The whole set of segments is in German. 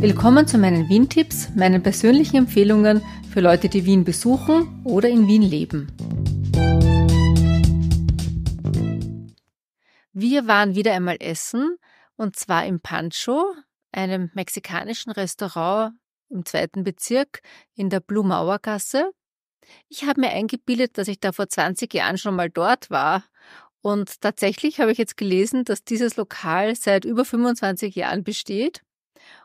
Willkommen zu meinen Wien-Tipps, meinen persönlichen Empfehlungen für Leute, die Wien besuchen oder in Wien leben. Wir waren wieder einmal essen, und zwar im Pancho, einem mexikanischen Restaurant im zweiten Bezirk in der Blumauergasse. Ich habe mir eingebildet, dass ich da vor 20 Jahren schon mal dort war. Und tatsächlich habe ich jetzt gelesen, dass dieses Lokal seit über 25 Jahren besteht.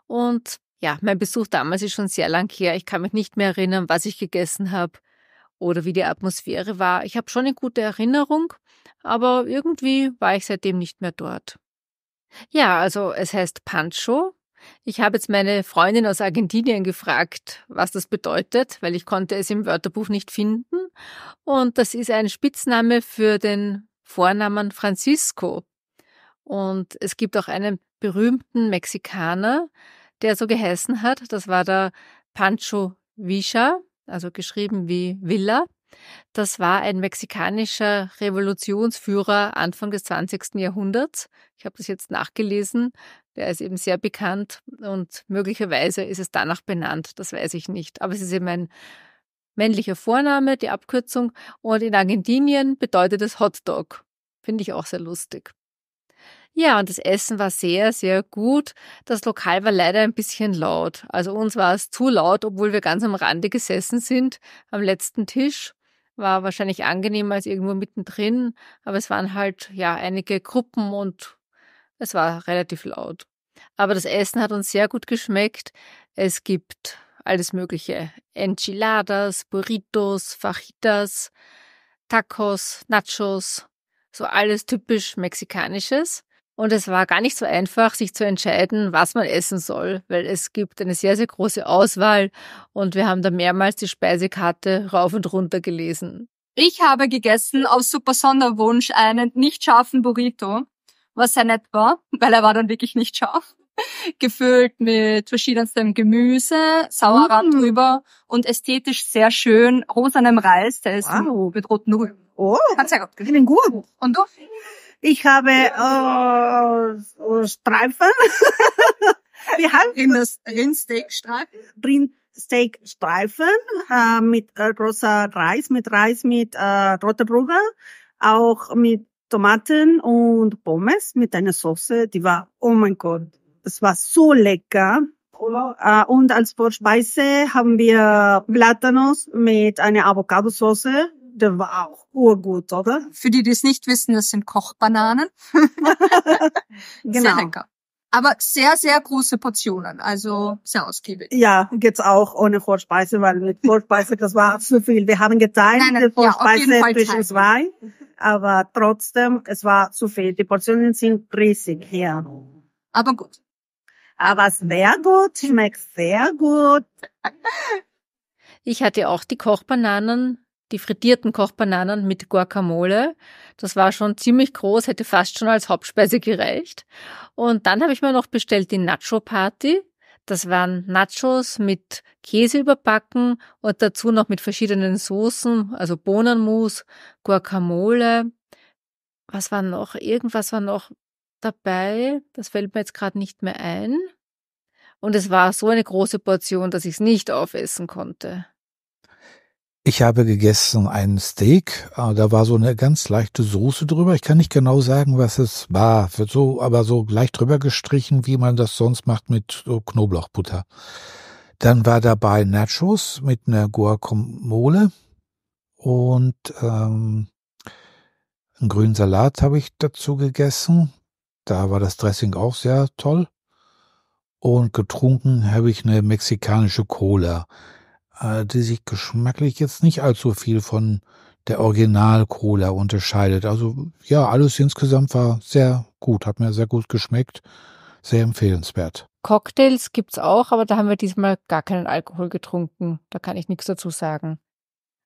Und ja, mein Besuch damals ist schon sehr lang her. Ich kann mich nicht mehr erinnern, was ich gegessen habe oder wie die Atmosphäre war. Ich habe schon eine gute Erinnerung, aber irgendwie war ich seitdem nicht mehr dort. Ja, also es heißt Pancho. Ich habe jetzt meine Freundin aus Argentinien gefragt, was das bedeutet, weil ich konnte es im Wörterbuch nicht finden. Und das ist ein Spitzname für den Vornamen Francisco. Und es gibt auch einen berühmten Mexikaner, der so geheißen hat. Das war der Pancho Villa, also geschrieben wie Villa. Das war ein mexikanischer Revolutionsführer Anfang des 20. Jahrhunderts. Ich habe das jetzt nachgelesen. Der ist eben sehr bekannt und möglicherweise ist es danach benannt. Das weiß ich nicht. Aber es ist eben ein männlicher Vorname, die Abkürzung. Und in Argentinien bedeutet es Hotdog. Finde ich auch sehr lustig. Ja, und das Essen war sehr, sehr gut. Das Lokal war leider ein bisschen laut. Also uns war es zu laut, obwohl wir ganz am Rande gesessen sind, am letzten Tisch. War wahrscheinlich angenehmer als irgendwo mittendrin, aber es waren halt ja einige Gruppen und es war relativ laut. Aber das Essen hat uns sehr gut geschmeckt. Es gibt alles Mögliche. Enchiladas, Burritos, Fajitas, Tacos, Nachos, so alles typisch Mexikanisches. Und es war gar nicht so einfach, sich zu entscheiden, was man essen soll, weil es gibt eine sehr, sehr große Auswahl und wir haben da mehrmals die Speisekarte rauf und runter gelesen. Ich habe gegessen auf Super Sonderwunsch einen nicht scharfen Burrito, was sehr nett war, weil er war dann wirklich nicht scharf. Gefüllt mit verschiedenstem Gemüse, Sauerrad mm. drüber und ästhetisch sehr schön rosanem Reis, der ist wow. mit roten Rüben. Oh, hat sehr gut. Ich Gut. Und du? Ich habe äh, äh, Streifen. Wir haben in das Rindsteakstreifen. Rindsteakstreifen äh, mit äh, großer Reis, mit Reis mit äh, roter Brühe, auch mit Tomaten und Pommes mit einer Soße. Die war, oh mein Gott, es war so lecker. Äh, und als Vorspeise haben wir Platanos mit einer Avocado-Soße der war auch urgut, oder? Für die, die es nicht wissen, das sind Kochbananen. genau. Sehr lecker. Aber sehr, sehr große Portionen, also sehr ausgiebig. Ja, geht's auch ohne Vorspeise, weil mit Vorspeise, das war zu viel. Wir haben geteilt, nein, nein, die Vorspeise ja, zwischen zwei, aber trotzdem, es war zu viel. Die Portionen sind riesig hier. Aber gut. Aber sehr gut, schmeckt sehr gut. Ich hatte auch die Kochbananen die frittierten Kochbananen mit Guacamole. Das war schon ziemlich groß, hätte fast schon als Hauptspeise gereicht. Und dann habe ich mir noch bestellt die Nacho Party. Das waren Nachos mit Käse überbacken und dazu noch mit verschiedenen Soßen, also Bohnenmus, Guacamole. Was war noch? Irgendwas war noch dabei. Das fällt mir jetzt gerade nicht mehr ein. Und es war so eine große Portion, dass ich es nicht aufessen konnte. Ich habe gegessen einen Steak, äh, da war so eine ganz leichte Soße drüber. Ich kann nicht genau sagen, was es war, Wird so, aber so leicht drüber gestrichen, wie man das sonst macht mit so Knoblauchbutter. Dann war dabei Nachos mit einer Guacamole und ähm, einen grünen Salat habe ich dazu gegessen. Da war das Dressing auch sehr toll. Und getrunken habe ich eine mexikanische Cola. Äh, die sich geschmacklich jetzt nicht allzu viel von der Original-Cola unterscheidet. Also ja, alles insgesamt war sehr gut, hat mir sehr gut geschmeckt, sehr empfehlenswert. Cocktails gibt's auch, aber da haben wir diesmal gar keinen Alkohol getrunken. Da kann ich nichts dazu sagen.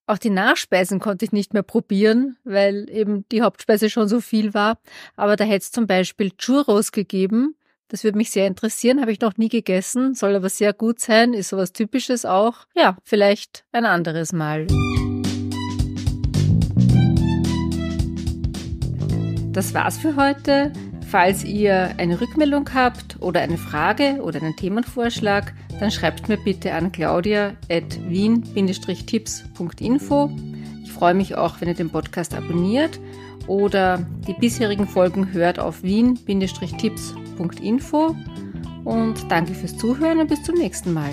Auch die Nachspeisen konnte ich nicht mehr probieren, weil eben die Hauptspeise schon so viel war. Aber da hätte es zum Beispiel Churros gegeben das würde mich sehr interessieren, habe ich noch nie gegessen, soll aber sehr gut sein, ist sowas Typisches auch. Ja, vielleicht ein anderes Mal. Das war's für heute. Falls ihr eine Rückmeldung habt oder eine Frage oder einen Themenvorschlag, dann schreibt mir bitte an claudia.wien-tipps.info. Ich freue mich auch, wenn ihr den Podcast abonniert oder die bisherigen Folgen hört auf wien-tipps.info. Und danke fürs Zuhören und bis zum nächsten Mal.